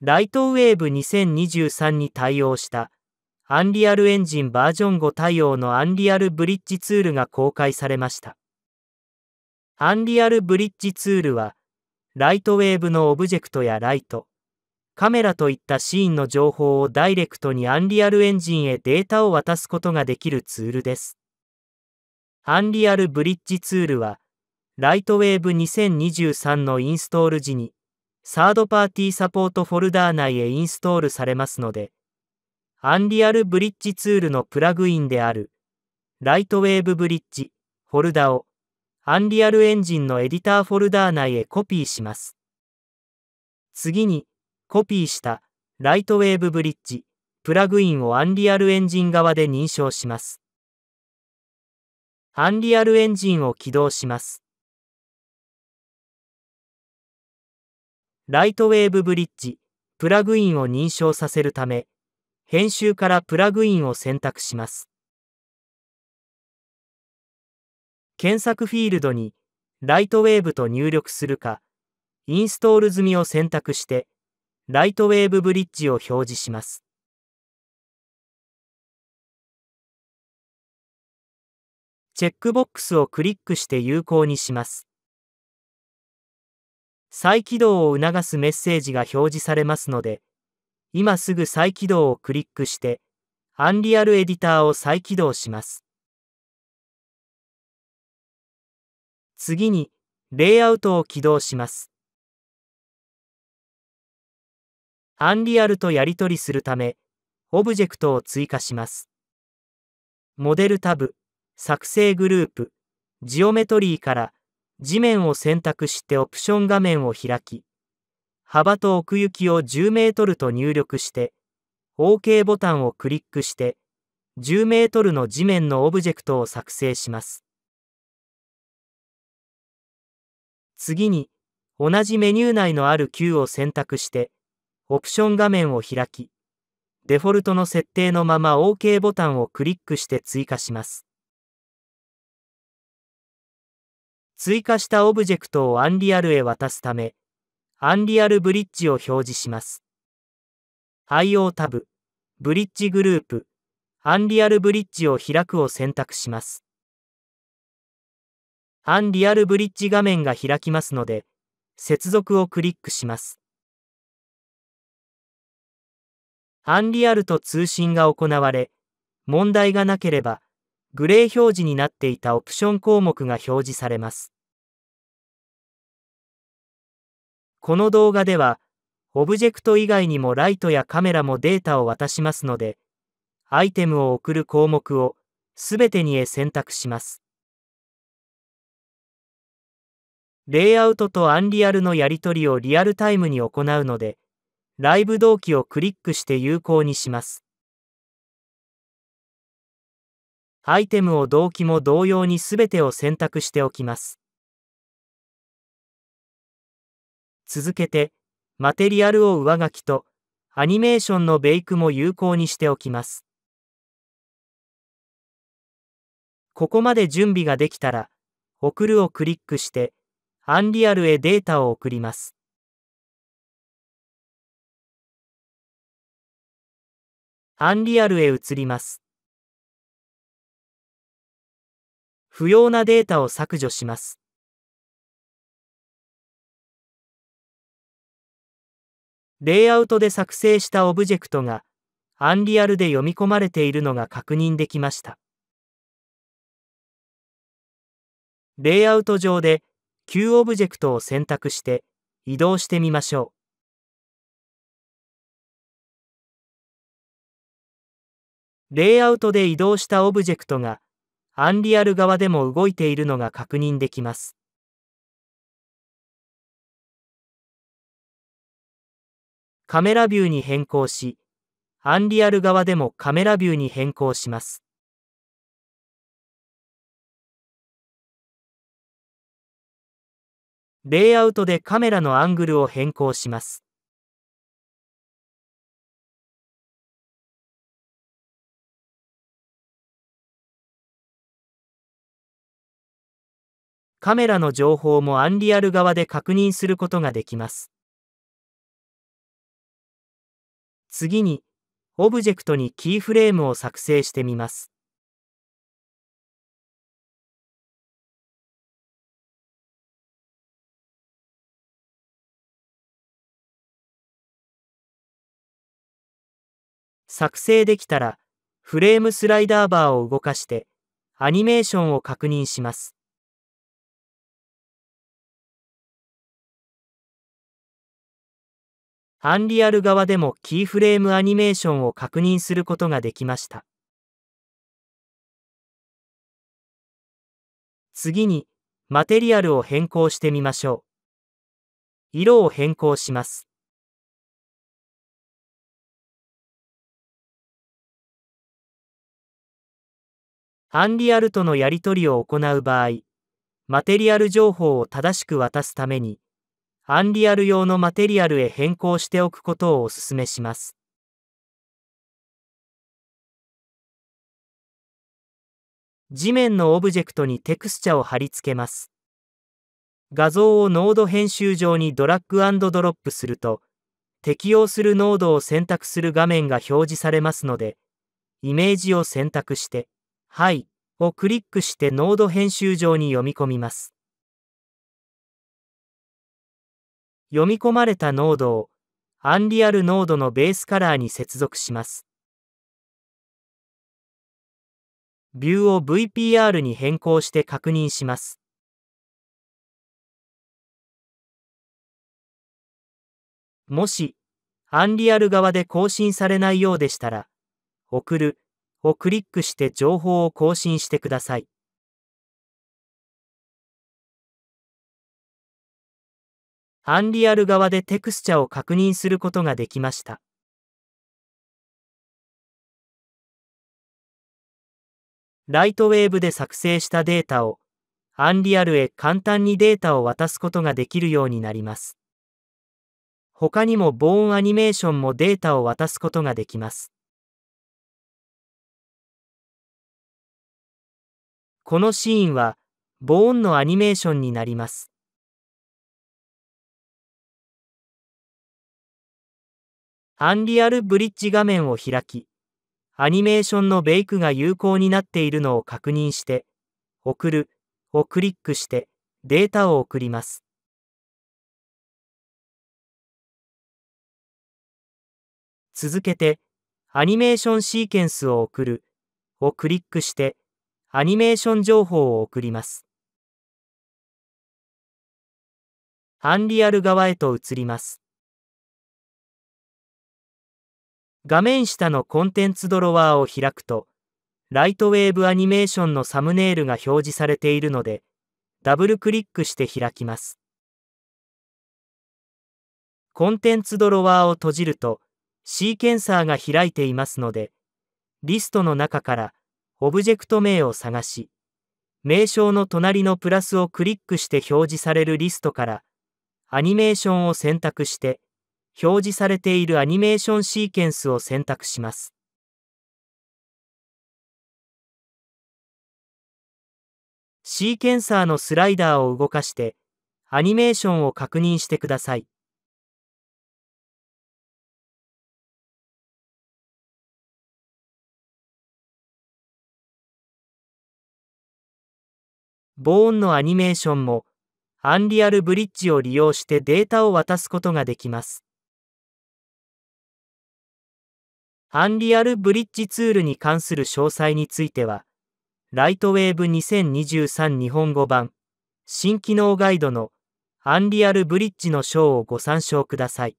ライトウェーブ2023に対応した、アンリアルエンジンバージョン5対応のアンリアルブリッジツールが公開されました。アンリアルブリッジツールは、ライトウェーブのオブジェクトやライト、カメラといったシーンの情報をダイレクトにアンリアルエンジンへデータを渡すことができるツールです。アンリアルブリッジツールは、ライトウェーブ2023のインストール時に、サードパーティーサポートフォルダー内へインストールされますので、アンリアルブリッジツールのプラグインである、ライトウェーブブリッジフォルダを、アンリアルエンジンのエディターフォルダー内へコピーします。次に、コピーしたライトウェーブブリッジプラグインをアンリアルエンジン側で認証します。アンリアルエンジンを起動します。ライトウェーブブリッジ、プラグインを認証させるため、編集からプラグインを選択します。検索フィールドに、ライトウェーブと入力するか、インストール済みを選択して、ライトウェーブブリッジを表示します。チェックボックスをクリックして有効にします。再起動を促すメッセージが表示されますので、今すぐ再起動をクリックして、アンリアルエディターを再起動します。次に、レイアウトを起動します。アンリアルとやり取りするため、オブジェクトを追加します。モデルタブ、作成グループ、ジオメトリーから地面を選択してオプション画面を開き、幅と奥行きを10メートルと入力して、OK ボタンをクリックして、10メートルの地面のオブジェクトを作成します。次に、同じメニュー内のある球を選択して、オプション画面を開き、デフォルトの設定のまま OK ボタンをクリックして追加します。追加したオブジェクトをアンリアルへ渡すため、アンリアルブリッジを表示します。IO タブ、ブリッジグループ、アンリアルブリッジを開くを選択します。アンリアルブリッジ画面が開きますので、接続をクリックします。アンリアルと通信が行われ、問題がなければ、グレー表示になっていたオプション項目が表示されます。この動画では、オブジェクト以外にもライトやカメラもデータを渡しますので、アイテムを送る項目をすべてにへ選択します。レイアウトとアンリアルのやり取りをリアルタイムに行うので、ライブ同期をクリックして有効にします。アイテムを動機も同様に全てを選択しておきます。続けて、マテリアルを上書きと、アニメーションのベイクも有効にしておきます。ここまで準備ができたら、送るをクリックして、アンリアルへデータを送ります。アンリアルへ移ります。不要なデータを削除します。レイアウトで作成したオブジェクトが、アンリアルで読み込まれているのが確認できました。レイアウト上で、旧オブジェクトを選択して、移動してみましょう。レイアウトで移動したオブジェクトがアンリアル側でも動いているのが確認できます。カメラビューに変更し、アンリアル側でもカメラビューに変更します。レイアウトでカメラのアングルを変更します。カメラの情報もアンリアル側で確認することができます。次に、オブジェクトにキーフレームを作成してみます。作成できたら、フレームスライダーバーを動かして、アニメーションを確認します。アンリアル側でもキーフレームアニメーションを確認することができました。次に、マテリアルを変更してみましょう。色を変更します。アンリアルとのやり取りを行う場合、マテリアル情報を正しく渡すために、アンリアル用のマテリアルへ変更しておくことをお勧めします。地面のオブジェクトにテクスチャを貼り付けます。画像をノード編集上にドラッグドロップすると、適用するノードを選択する画面が表示されますので、イメージを選択して、はいをクリックしてノード編集上に読み込みます。読み込まれたノードをアンリアルノードのベースカラーに接続します。ビューを VPR に変更して確認します。もし、アンリアル側で更新されないようでしたら、送るをクリックして情報を更新してください。アンリアル側でテクスチャを確認することができました。ライトウェーブで作成したデータを、アンリアルへ簡単にデータを渡すことができるようになります。他にもボーンアニメーションもデータを渡すことができます。このシーンは、ボーンのアニメーションになります。アンリアルブリッジ画面を開き、アニメーションのベイクが有効になっているのを確認して、送るをクリックしてデータを送ります。続けて、アニメーションシーケンスを送るをクリックして、アニメーション情報を送ります。アンリアル側へと移ります。画面下のコンテンツドロワーを開くと、ライトウェーブアニメーションのサムネイルが表示されているので、ダブルクリックして開きます。コンテンツドロワーを閉じると、シーケンサーが開いていますので、リストの中からオブジェクト名を探し、名称の隣のプラスをクリックして表示されるリストから、アニメーションを選択して、表示されているアニメーションシーケンスを選択します。シーケンサーのスライダーを動かして、アニメーションを確認してください。ボーンのアニメーションも、アンリアルブリッジを利用してデータを渡すことができます。アンリアルブリッジツールに関する詳細については、ライトウェーブ2023日本語版新機能ガイドのアンリアルブリッジの章をご参照ください。